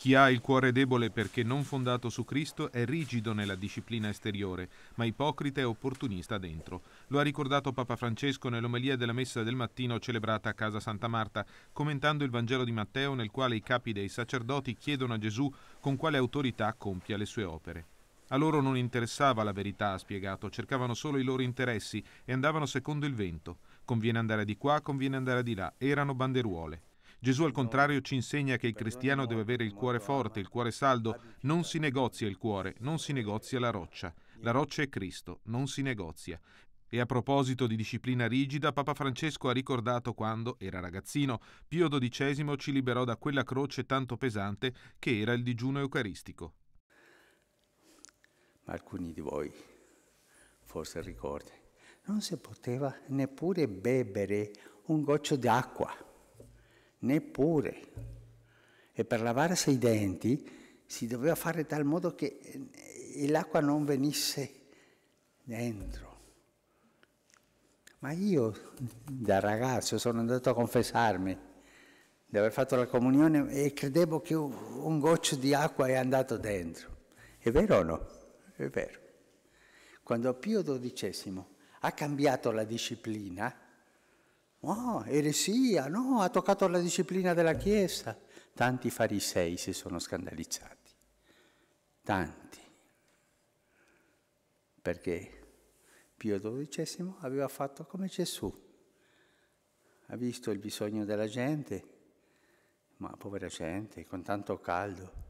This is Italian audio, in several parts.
Chi ha il cuore debole perché non fondato su Cristo è rigido nella disciplina esteriore, ma ipocrita e opportunista dentro. Lo ha ricordato Papa Francesco nell'omelia della messa del mattino celebrata a casa Santa Marta, commentando il Vangelo di Matteo nel quale i capi dei sacerdoti chiedono a Gesù con quale autorità compia le sue opere. A loro non interessava la verità, ha spiegato, cercavano solo i loro interessi e andavano secondo il vento. Conviene andare di qua, conviene andare di là, erano banderuole. Gesù al contrario ci insegna che il cristiano deve avere il cuore forte, il cuore saldo, non si negozia il cuore, non si negozia la roccia. La roccia è Cristo, non si negozia. E a proposito di disciplina rigida, Papa Francesco ha ricordato quando, era ragazzino, Pio XII ci liberò da quella croce tanto pesante che era il digiuno eucaristico. Ma alcuni di voi forse ricordano, non si poteva neppure bevere un goccio d'acqua neppure. E per lavarsi i denti si doveva fare in tal modo che eh, l'acqua non venisse dentro. Ma io da ragazzo sono andato a confessarmi di aver fatto la comunione e credevo che un goccio di acqua è andato dentro. È vero o no? È vero. Quando Pio XII ha cambiato la disciplina, No, oh, eresia, no, ha toccato la disciplina della Chiesa. Tanti farisei si sono scandalizzati, tanti, perché Pio XII aveva fatto come Gesù, ha visto il bisogno della gente, ma povera gente, con tanto caldo.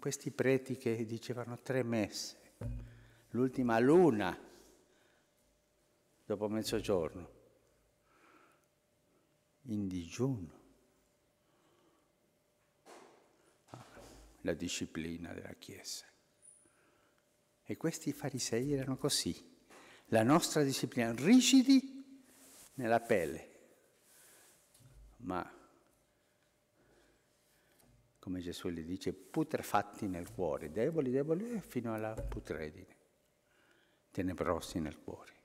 Questi preti che dicevano tre messe, l'ultima luna, dopo mezzogiorno, in digiuno. Ah, la disciplina della Chiesa. E questi farisei erano così. La nostra disciplina, rigidi nella pelle, ma come Gesù le dice, putrefatti nel cuore, deboli, deboli, fino alla putredine, tenebrosi nel cuore.